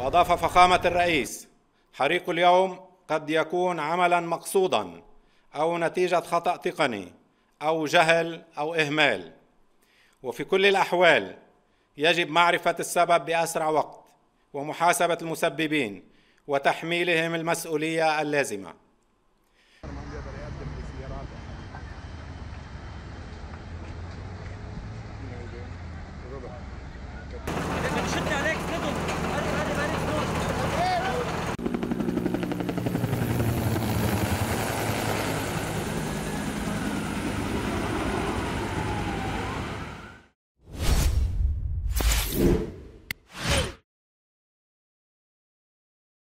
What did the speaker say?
وأضاف فخامة الرئيس حريق اليوم قد يكون عملا مقصودا أو نتيجة خطأ تقني أو جهل أو إهمال وفي كل الأحوال يجب معرفة السبب بأسرع وقت ومحاسبة المسببين وتحميلهم المسؤولية اللازمة